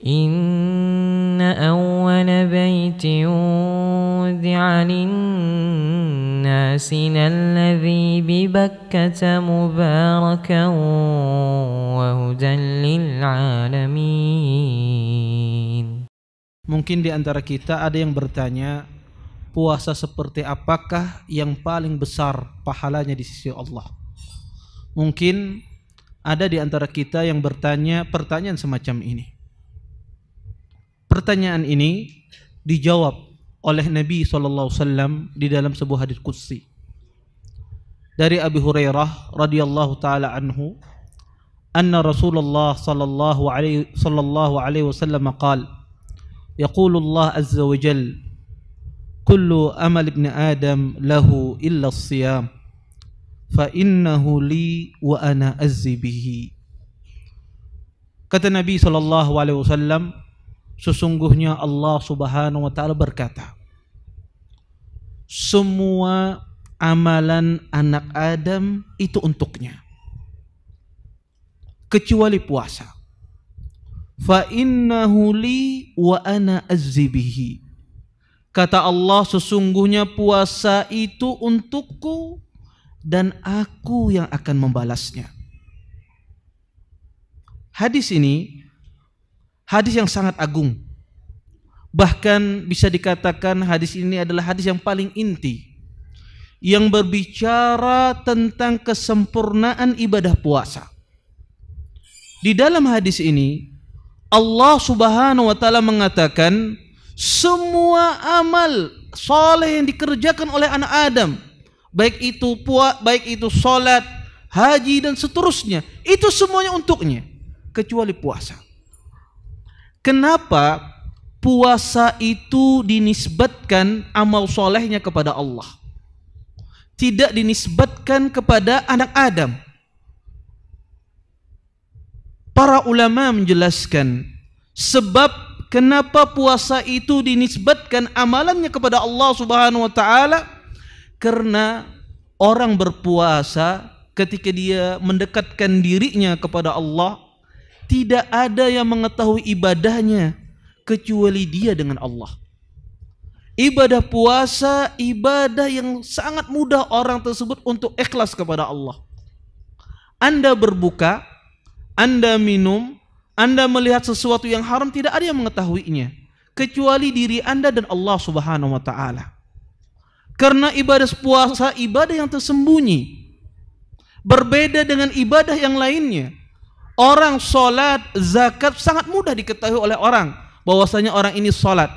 إن أول بيت وضع للناس الذي ببكة مباركا وهدى للعالمين Mungkin di antara kita ada yang bertanya, puasa seperti apakah yang paling besar pahalanya di sisi Allah? Mungkin ada di antara kita yang bertanya pertanyaan semacam ini. Pertanyaan ini dijawab oleh Nabi SAW di dalam sebuah hadis kutsi. Dari Abi Hurairah radhiyallahu taala anhu, anna Rasulullah sallallahu alaihi sallallahu alaihi wasallam qaal, yaqulu Allah azza wa jalla كل أمل ابن آدم له إلا الصيام فإنه لي وأنا أزي به kata Nabi Shallallahu Alaihi Wasallam Sesungguhnya Allah Subhanahu wa taala berkata, semua amalan anak Adam itu untuknya kecuali puasa. Fa innahu li wa ana azzibihi. Kata Allah sesungguhnya puasa itu untukku dan aku yang akan membalasnya. Hadis ini Hadis yang sangat agung. Bahkan bisa dikatakan hadis ini adalah hadis yang paling inti yang berbicara tentang kesempurnaan ibadah puasa. Di dalam hadis ini Allah Subhanahu wa taala mengatakan semua amal soleh yang dikerjakan oleh anak Adam baik itu puak, baik itu solat, haji dan seterusnya itu semuanya untuknya kecuali puasa. Kenapa puasa itu dinisbatkan amal solehnya kepada Allah? Tidak dinisbatkan kepada anak Adam. Para ulama menjelaskan sebab kenapa puasa itu dinisbatkan amalannya kepada Allah Subhanahu wa taala karena orang berpuasa ketika dia mendekatkan dirinya kepada Allah tidak ada yang mengetahui ibadahnya kecuali dia dengan Allah. Ibadah puasa, ibadah yang sangat mudah orang tersebut untuk ikhlas kepada Allah. Anda berbuka, Anda minum, Anda melihat sesuatu yang haram tidak ada yang mengetahuinya kecuali diri Anda dan Allah Subhanahu wa taala. Karena ibadah puasa ibadah yang tersembunyi berbeda dengan ibadah yang lainnya Orang sholat, zakat sangat mudah diketahui oleh orang bahwasanya orang ini sholat.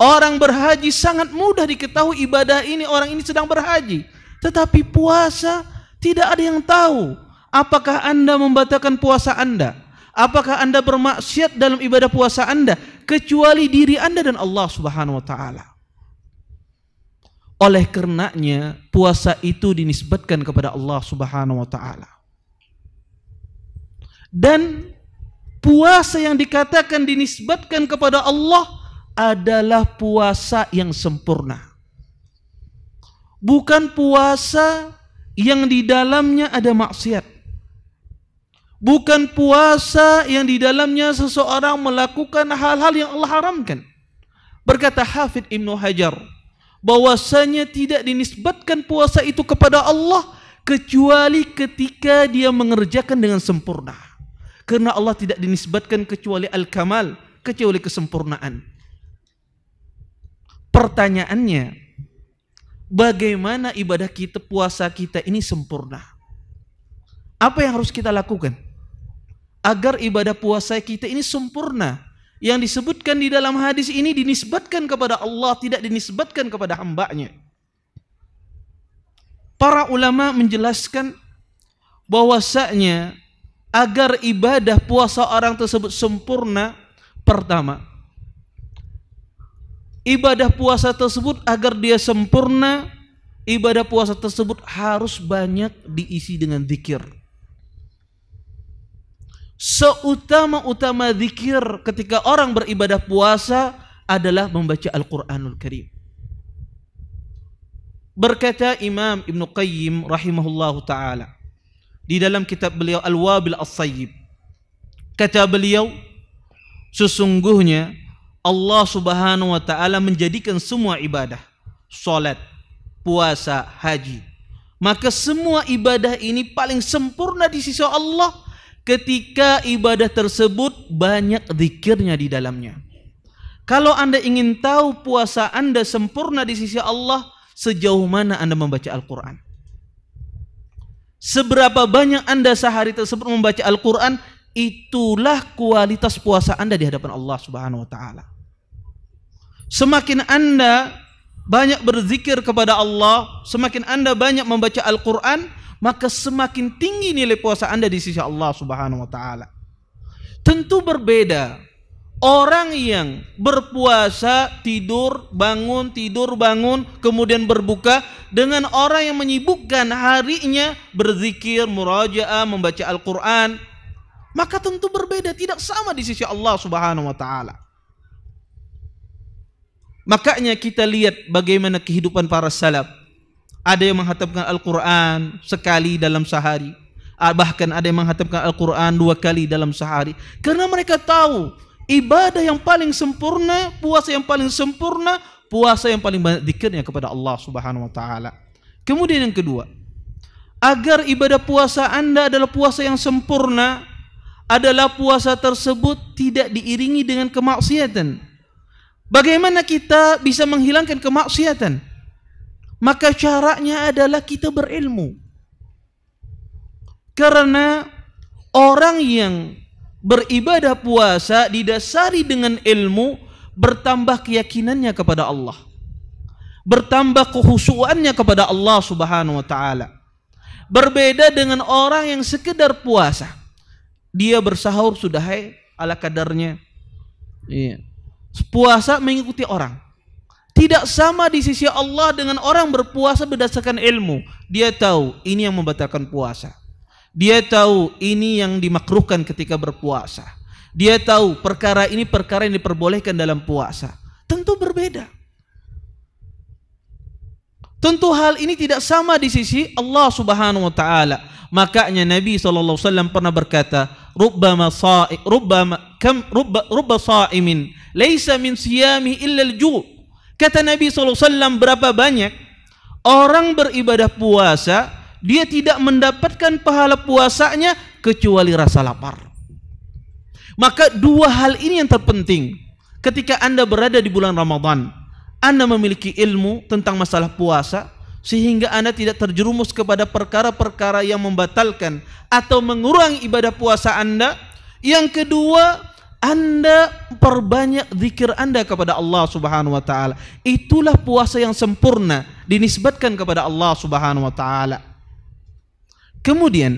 Orang berhaji sangat mudah diketahui ibadah ini orang ini sedang berhaji. Tetapi puasa tidak ada yang tahu. Apakah Anda membatalkan puasa Anda? Apakah Anda bermaksiat dalam ibadah puasa Anda kecuali diri Anda dan Allah Subhanahu wa taala? Oleh karenanya puasa itu dinisbatkan kepada Allah Subhanahu wa taala. Dan puasa yang dikatakan dinisbatkan kepada Allah adalah puasa yang sempurna. Bukan puasa yang di dalamnya ada maksiat. Bukan puasa yang di dalamnya seseorang melakukan hal-hal yang Allah haramkan. Berkata Hafid Ibnu Hajar, bahwasanya tidak dinisbatkan puasa itu kepada Allah kecuali ketika dia mengerjakan dengan sempurna. Karena Allah tidak dinisbatkan kecuali al-kamal, kecuali kesempurnaan. Pertanyaannya, bagaimana ibadah kita, puasa kita ini sempurna? Apa yang harus kita lakukan? Agar ibadah puasa kita ini sempurna. Yang disebutkan di dalam hadis ini dinisbatkan kepada Allah, tidak dinisbatkan kepada hambanya. Para ulama menjelaskan bahwasanya agar ibadah puasa orang tersebut sempurna pertama ibadah puasa tersebut agar dia sempurna ibadah puasa tersebut harus banyak diisi dengan zikir seutama-utama zikir ketika orang beribadah puasa adalah membaca Al-Qur'anul Karim berkata Imam Ibn Qayyim rahimahullahu taala di dalam kitab beliau Al-Wabil As-Sayyib. Kata beliau, sesungguhnya Allah Subhanahu wa taala menjadikan semua ibadah, salat, puasa, haji. Maka semua ibadah ini paling sempurna di sisi Allah ketika ibadah tersebut banyak zikirnya di dalamnya. Kalau Anda ingin tahu puasa Anda sempurna di sisi Allah, sejauh mana Anda membaca Al-Qur'an? Seberapa banyak anda sehari tersebut membaca Al-Quran, itulah kualitas puasa anda di hadapan Allah Subhanahu Wa Taala. Semakin anda banyak berzikir kepada Allah, semakin anda banyak membaca Al-Quran, maka semakin tinggi nilai puasa anda di sisi Allah Subhanahu Wa Taala. Tentu berbeda Orang yang berpuasa, tidur, bangun, tidur, bangun, kemudian berbuka dengan orang yang menyibukkan harinya berzikir, murajaah, membaca Al-Qur'an, maka tentu berbeda, tidak sama di sisi Allah Subhanahu wa taala. Makanya kita lihat bagaimana kehidupan para salaf. Ada yang menghatamkan Al-Qur'an sekali dalam sehari, ah, bahkan ada yang menghatamkan Al-Qur'an dua kali dalam sehari karena mereka tahu ibadah yang paling sempurna, puasa yang paling sempurna, puasa yang paling banyak dikirnya kepada Allah Subhanahu wa taala. Kemudian yang kedua, agar ibadah puasa Anda adalah puasa yang sempurna adalah puasa tersebut tidak diiringi dengan kemaksiatan. Bagaimana kita bisa menghilangkan kemaksiatan? Maka caranya adalah kita berilmu. Karena orang yang beribadah puasa didasari dengan ilmu bertambah keyakinannya kepada Allah bertambah kehusuannya kepada Allah subhanahu wa ta'ala berbeda dengan orang yang sekedar puasa dia bersahur sudah hai ala kadarnya iya. puasa mengikuti orang tidak sama di sisi Allah dengan orang berpuasa berdasarkan ilmu dia tahu ini yang membatalkan puasa dia tahu ini yang dimakruhkan ketika berpuasa. Dia tahu perkara ini perkara yang diperbolehkan dalam puasa. Tentu berbeda. Tentu hal ini tidak sama di sisi Allah Subhanahu wa taala. Makanya Nabi sallallahu alaihi wasallam pernah berkata, "Rubbama sa'i, rubbama kam rubba rubba sa'imin, laisa min siyami illa al Kata Nabi sallallahu alaihi wasallam berapa banyak orang beribadah puasa dia tidak mendapatkan pahala puasanya kecuali rasa lapar. Maka dua hal ini yang terpenting. Ketika Anda berada di bulan Ramadan, Anda memiliki ilmu tentang masalah puasa sehingga Anda tidak terjerumus kepada perkara-perkara yang membatalkan atau mengurangi ibadah puasa Anda. Yang kedua, anda perbanyak zikir Anda kepada Allah Subhanahu wa taala. Itulah puasa yang sempurna dinisbatkan kepada Allah Subhanahu wa taala. Kemudian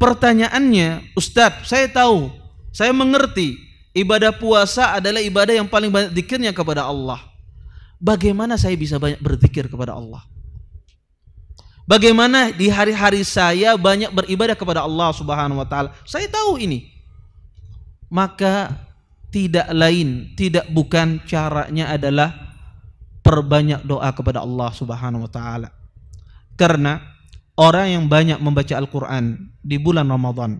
pertanyaannya, Ustadz, saya tahu, saya mengerti ibadah puasa adalah ibadah yang paling banyak dikirnya kepada Allah. Bagaimana saya bisa banyak berzikir kepada Allah? Bagaimana di hari-hari saya banyak beribadah kepada Allah Subhanahu wa taala? Saya tahu ini. Maka tidak lain, tidak bukan caranya adalah perbanyak doa kepada Allah Subhanahu wa taala. Karena orang yang banyak membaca Al-Quran di bulan Ramadan,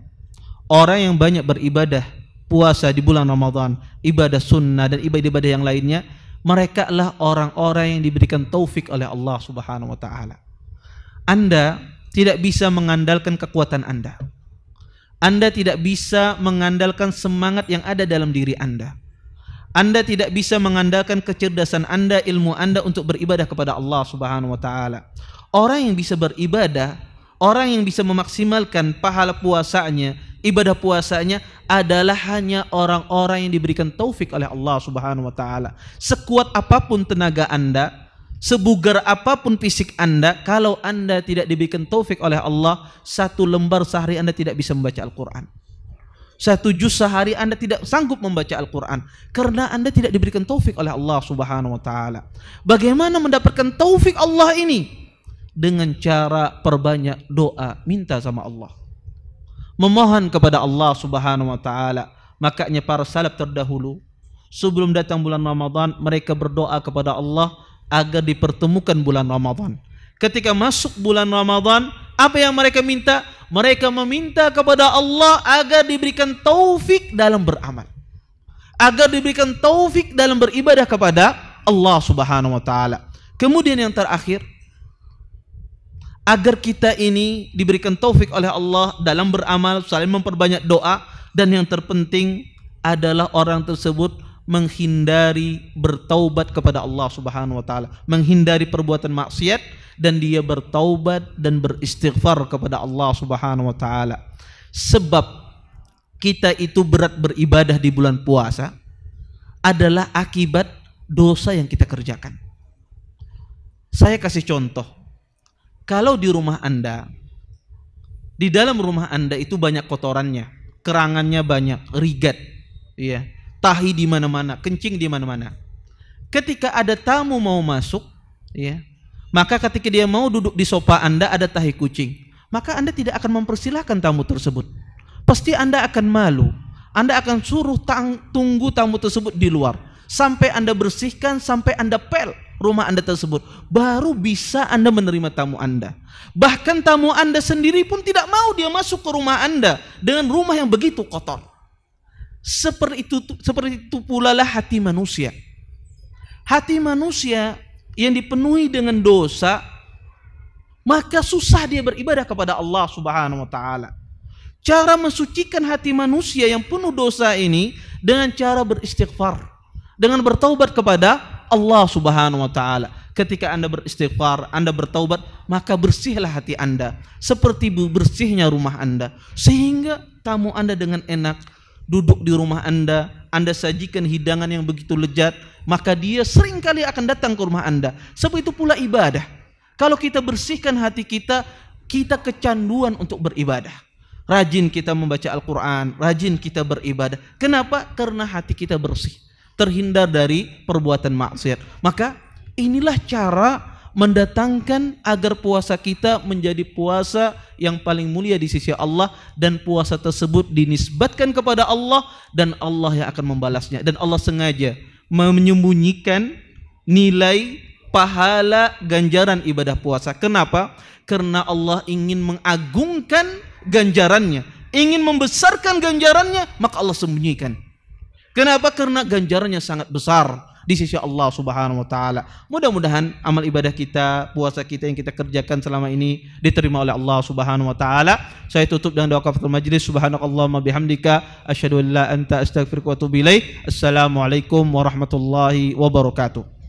orang yang banyak beribadah puasa di bulan Ramadan, ibadah sunnah dan ibadah-ibadah yang lainnya, mereka lah orang-orang yang diberikan taufik oleh Allah Subhanahu wa taala. Anda tidak bisa mengandalkan kekuatan Anda. Anda tidak bisa mengandalkan semangat yang ada dalam diri Anda. Anda tidak bisa mengandalkan kecerdasan Anda, ilmu Anda untuk beribadah kepada Allah Subhanahu wa taala orang yang bisa beribadah, orang yang bisa memaksimalkan pahala puasanya, ibadah puasanya adalah hanya orang-orang yang diberikan taufik oleh Allah Subhanahu wa taala. Sekuat apapun tenaga Anda, sebugar apapun fisik Anda, kalau Anda tidak diberikan taufik oleh Allah, satu lembar sehari Anda tidak bisa membaca Al-Qur'an. Satu juz sehari Anda tidak sanggup membaca Al-Qur'an karena Anda tidak diberikan taufik oleh Allah Subhanahu wa taala. Bagaimana mendapatkan taufik Allah ini? dengan cara perbanyak doa, minta sama Allah. Memohon kepada Allah Subhanahu wa taala. Makanya para salaf terdahulu sebelum datang bulan Ramadan mereka berdoa kepada Allah agar dipertemukan bulan Ramadan. Ketika masuk bulan Ramadan, apa yang mereka minta? Mereka meminta kepada Allah agar diberikan taufik dalam beramal. Agar diberikan taufik dalam beribadah kepada Allah Subhanahu wa taala. Kemudian yang terakhir, agar kita ini diberikan taufik oleh Allah dalam beramal, saling memperbanyak doa dan yang terpenting adalah orang tersebut menghindari bertaubat kepada Allah Subhanahu wa taala, menghindari perbuatan maksiat dan dia bertaubat dan beristighfar kepada Allah Subhanahu wa taala. Sebab kita itu berat beribadah di bulan puasa adalah akibat dosa yang kita kerjakan. Saya kasih contoh kalau di rumah Anda, di dalam rumah Anda itu banyak kotorannya, kerangannya banyak, rigat, ya, tahi di mana-mana, kencing di mana-mana. Ketika ada tamu mau masuk, ya, maka ketika dia mau duduk di sofa Anda ada tahi kucing, maka Anda tidak akan mempersilahkan tamu tersebut. Pasti Anda akan malu. Anda akan suruh tang tunggu tamu tersebut di luar sampai Anda bersihkan, sampai Anda pel rumah Anda tersebut, baru bisa Anda menerima tamu Anda. Bahkan tamu Anda sendiri pun tidak mau dia masuk ke rumah Anda dengan rumah yang begitu kotor. Seperti itu seperti itu pula lah hati manusia. Hati manusia yang dipenuhi dengan dosa, maka susah dia beribadah kepada Allah Subhanahu wa taala. Cara mensucikan hati manusia yang penuh dosa ini dengan cara beristighfar, dengan bertaubat kepada Allah Subhanahu wa taala. Ketika Anda beristighfar, Anda bertaubat, maka bersihlah hati Anda seperti bersihnya rumah Anda sehingga tamu Anda dengan enak duduk di rumah Anda, Anda sajikan hidangan yang begitu lezat, maka dia seringkali akan datang ke rumah Anda. Sebab itu pula ibadah. Kalau kita bersihkan hati kita, kita kecanduan untuk beribadah. Rajin kita membaca Al-Quran, rajin kita beribadah. Kenapa? Karena hati kita bersih terhindar dari perbuatan maksiat. Maka inilah cara mendatangkan agar puasa kita menjadi puasa yang paling mulia di sisi Allah dan puasa tersebut dinisbatkan kepada Allah dan Allah yang akan membalasnya dan Allah sengaja menyembunyikan nilai pahala ganjaran ibadah puasa. Kenapa? Karena Allah ingin mengagungkan ganjarannya, ingin membesarkan ganjarannya, maka Allah sembunyikan. Kenapa? Karena ganjarannya sangat besar di sisi Allah Subhanahu wa taala. Mudah-mudahan amal ibadah kita, puasa kita yang kita kerjakan selama ini diterima oleh Allah Subhanahu wa taala. Saya tutup dengan doa kafaratul majlis. Subhanakallahumma bihamdika asyhadu an la anta astaghfiruka wa atubu ilaik. Assalamualaikum warahmatullahi wabarakatuh.